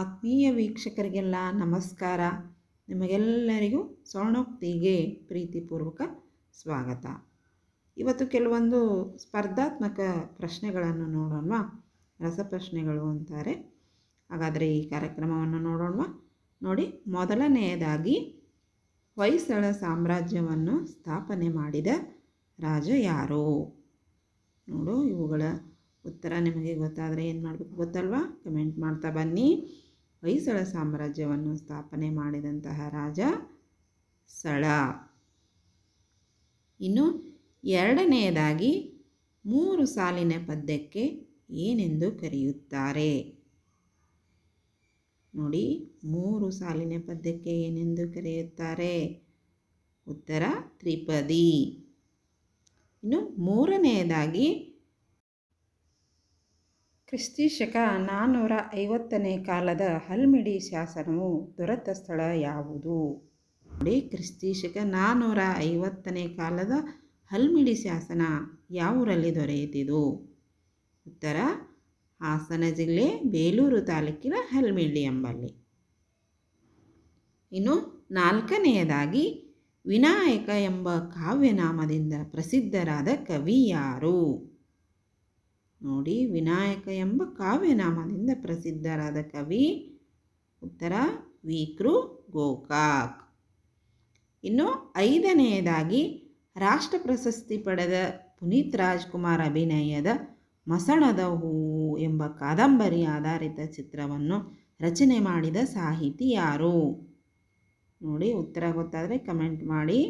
ಆತ್ಮೀಯ ವೀಕ್ಷಕರಿಗೆಲ್ಲ ನಮಸ್ಕಾರ ನಿಮಗೆಲ್ಲರಿಗೂ ಸ್ವರ್ಣೋಕ್ತಿಗೆ ಪ್ರೀತಿಪೂರ್ವಕ ಸ್ವಾಗತ ಇವತ್ತು ಕೆಲವೊಂದು ಸ್ಪರ್ಧಾತ್ಮಕ ಪ್ರಶ್ನೆಗಳನ್ನು ನೋಡೋಣ ರಸಪ್ರಶ್ನೆಗಳು ಅಂತಾರೆ ಹಾಗಾದರೆ ಈ ಕಾರ್ಯಕ್ರಮವನ್ನು ನೋಡೋಣ ನೋಡಿ ಮೊದಲನೆಯದಾಗಿ ಹೊಯ್ಸಳ ಸಾಮ್ರಾಜ್ಯವನ್ನು ಸ್ಥಾಪನೆ ಮಾಡಿದ ರಾಜ ಯಾರು ನೋಡು ಇವುಗಳ ಉತ್ತರ ನಿಮಗೆ ಗೊತ್ತಾದರೆ ಏನು ಮಾಡಬೇಕು ಗೊತ್ತಲ್ವಾ ಕಮೆಂಟ್ ಮಾಡ್ತಾ ಬನ್ನಿ ಹೊಯ್ಸಳ ಸಾಮ್ರಾಜ್ಯವನ್ನು ಸ್ಥಾಪನೆ ಮಾಡಿದಂತಹ ರಾಜ ಸಳ ಇನ್ನು ಎರಡನೆಯದಾಗಿ ಮೂರು ಸಾಲಿನ ಪದ್ಯಕ್ಕೆ ಏನೆಂದು ಕರೆಯುತ್ತಾರೆ ನೋಡಿ ಮೂರು ಸಾಲಿನ ಪದ್ಯಕ್ಕೆ ಏನೆಂದು ಕರೆಯುತ್ತಾರೆ ಉತ್ತರ ತ್ರಿಪದಿ ಇನ್ನು ಮೂರನೆಯದಾಗಿ ಕ್ರಿಸ್ತಿ ಶಕ ನಾನ್ನೂರ ಐವತ್ತನೇ ಕಾಲದ ಹಲ್ಮಿಡಿ ಶಾಸನವು ದೊರೆತ ಸ್ಥಳ ಯಾವುದು ನೋಡಿ ಕ್ರಿಸ್ತಿ ಶಕ ನಾನ್ನೂರ ಐವತ್ತನೇ ಕಾಲದ ಹಲ್ಮಿಡಿ ಶಾಸನ ಯಾವೂರಲ್ಲಿ ದೊರೆಯುತ್ತಿದ್ದು ಉತ್ತರ ಹಾಸನ ಜಿಲ್ಲೆ ಬೇಲೂರು ತಾಲೂಕಿನ ಹಲ್ಮಿಡಿ ಎಂಬಲ್ಲಿ ಇನ್ನು ನಾಲ್ಕನೆಯದಾಗಿ ವಿನಾಯಕ ಎಂಬ ಕಾವ್ಯನಾಮದಿಂದ ಪ್ರಸಿದ್ಧರಾದ ಕವಿ ಯಾರು ನೋಡಿ ವಿನಾಯಕ ಎಂಬ ಕಾವ್ಯನಾಮದಿಂದ ಪ್ರಸಿದ್ಧರಾದ ಕವಿ ಉತ್ತರ ವಿಕೃ ಗೋಕಾಕ್ ಇನ್ನು ಐದನೆಯದಾಗಿ ರಾಷ್ಟ್ರ ಪ್ರಶಸ್ತಿ ಪಡೆದ ಪುನೀತ್ ರಾಜ್ಕುಮಾರ್ ಅಭಿನಯದ ಮಸಣದ ಹೂವು ಎಂಬ ಕಾದಂಬರಿ ಆಧಾರಿತ ಚಿತ್ರವನ್ನು ರಚನೆ ಮಾಡಿದ ಸಾಹಿತಿ ಯಾರು ನೋಡಿ ಉತ್ತರ ಗೊತ್ತಾದರೆ ಕಮೆಂಟ್ ಮಾಡಿ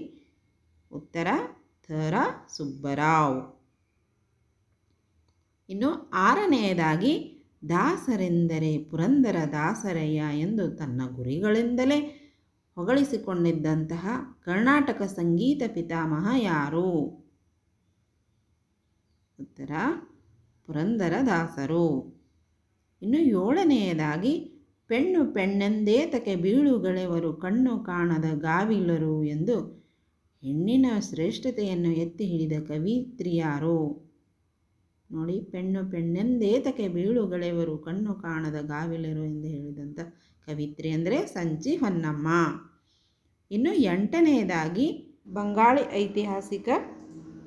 ಉತ್ತರ ಥರ ಸುಬ್ಬರಾವ್ ಇನ್ನು ಆರನೆಯದಾಗಿ ದಾಸರೆಂದರೆ ಪುರಂದರ ದಾಸರಯ್ಯ ಎಂದು ತನ್ನ ಗುರಿಗಳಿಂದಲೇ ಹೊಗಳಿಸಿಕೊಂಡಿದ್ದಂತಹ ಕರ್ನಾಟಕ ಸಂಗೀತ ಪಿತಾಮಹ ಯಾರು ಉತ್ತರ ಪುರಂದರ ದಾಸರು ಇನ್ನು ಏಳನೆಯದಾಗಿ ಪೆಣ್ಣು ಪೆಣ್ಣೆಂದೇತಕ್ಕೆ ಬೀಳುಗಳೆವರು ಕಣ್ಣು ಕಾಣದ ಗಾವಿಲರು ಎಂದು ಹೆಣ್ಣಿನ ಶ್ರೇಷ್ಠತೆಯನ್ನು ಎತ್ತಿ ಹಿಡಿದ ಕವಿತ್ರಿಯಾರು ನೋಡಿ ಪೆಣ್ಣು ಪೆಣ್ಣೆಂದೇತಕ್ಕೆ ಬೀಳುಗಳೆವರು ಕಣ್ಣು ಕಾಣದ ಗಾವಿಲರು ಎಂದು ಹೇಳಿದಂಥ ಕವಿತ್ರಿ ಅಂದರೆ ಸಂಚಿ ಹೊನ್ನಮ್ಮ ಇನ್ನು ಎಂಟನೆಯದಾಗಿ ಬಂಗಾಳಿ ಐತಿಹಾಸಿಕ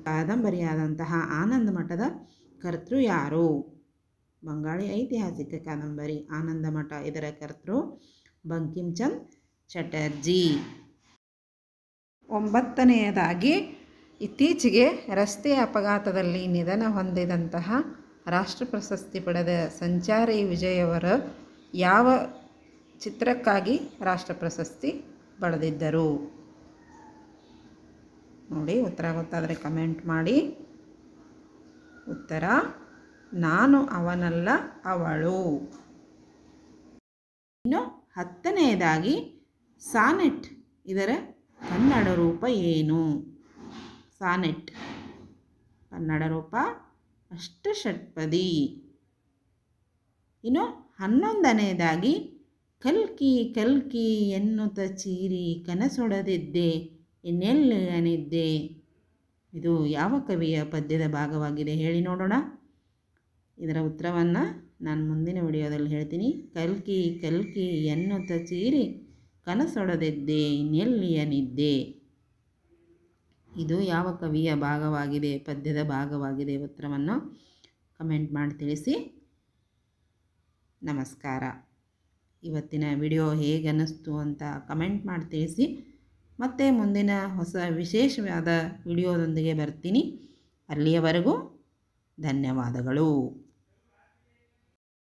ಕಾದಂಬರಿಯಾದಂತಹ ಆನಂದ ಮಠದ ಕರ್ತೃ ಯಾರು ಬಂಗಾಳಿ ಐತಿಹಾಸಿಕ ಕಾದಂಬರಿ ಆನಂದ ಮಠ ಇದರ ಕರ್ತೃ ಬಂಕಿಂಚಂದ್ ಚಟರ್ಜಿ ಒಂಬತ್ತನೆಯದಾಗಿ ಇತ್ತೀಚೆಗೆ ರಸ್ತೆ ಅಪಘಾತದಲ್ಲಿ ನಿಧನ ಹೊಂದಿದಂತಹ ರಾಷ್ಟ್ರ ಪ್ರಶಸ್ತಿ ಪಡೆದ ಸಂಚಾರಿ ವಿಜಯವರು ಯಾವ ಚಿತ್ರಕ್ಕಾಗಿ ರಾಷ್ಟ್ರ ಪ್ರಶಸ್ತಿ ಪಡೆದಿದ್ದರು ನೋಡಿ ಉತ್ತರ ಗೊತ್ತಾದರೆ ಕಮೆಂಟ್ ಮಾಡಿ ಉತ್ತರ ನಾನು ಅವನಲ್ಲ ಅವಳು ಇನ್ನು ಹತ್ತನೆಯದಾಗಿ ಸಾನೆಟ್ ಇದರ ಕನ್ನಡ ರೂಪ ಏನು ಸಾನೆಟ್ ಕನ್ನಡ ರೂಪ ಅಷ್ಟ ಷಟ್ಪದಿ ಇನ್ನು ಹನ್ನೊಂದನೆಯದಾಗಿ ಕಲ್ಕಿ ಕಲ್ಕಿ ಎನ್ನುತ್ತ ಚೀರಿ ಕನಸೊಡದಿದ್ದೆ ಇನ್ನೆಲ್ಲನಿದ್ದೆ ಇದು ಯಾವ ಕವಿಯ ಪದ್ಯದ ಭಾಗವಾಗಿದೆ ಹೇಳಿ ನೋಡೋಣ ಇದರ ಉತ್ತರವನ್ನು ನಾನು ಮುಂದಿನ ವಿಡಿಯೋದಲ್ಲಿ ಹೇಳ್ತೀನಿ ಕಲ್ಕಿ ಕಲ್ಕಿ ಎನ್ನುತ್ತ ಚೀರಿ ಕನಸೊಡದಿದ್ದೆ ಇನ್ನೆಲ್ಲಿಯನಿದ್ದೆ ಇದು ಯಾವ ಕವಿಯ ಭಾಗವಾಗಿದೆ ಪದ್ಯದ ಭಾಗವಾಗಿದೆ ಉತ್ತರವನ್ನು ಕಮೆಂಟ್ ಮಾಡಿ ತಿಳಿಸಿ ನಮಸ್ಕಾರ ಇವತ್ತಿನ ವಿಡಿಯೋ ಹೇಗೆ ಅನ್ನಿಸ್ತು ಅಂತ ಕಮೆಂಟ್ ಮಾಡಿ ತಿಳಿಸಿ ಮತ್ತೆ ಮುಂದಿನ ಹೊಸ ವಿಶೇಷವಾದ ವಿಡಿಯೋದೊಂದಿಗೆ ಬರ್ತೀನಿ ಅಲ್ಲಿಯವರೆಗೂ ಧನ್ಯವಾದಗಳು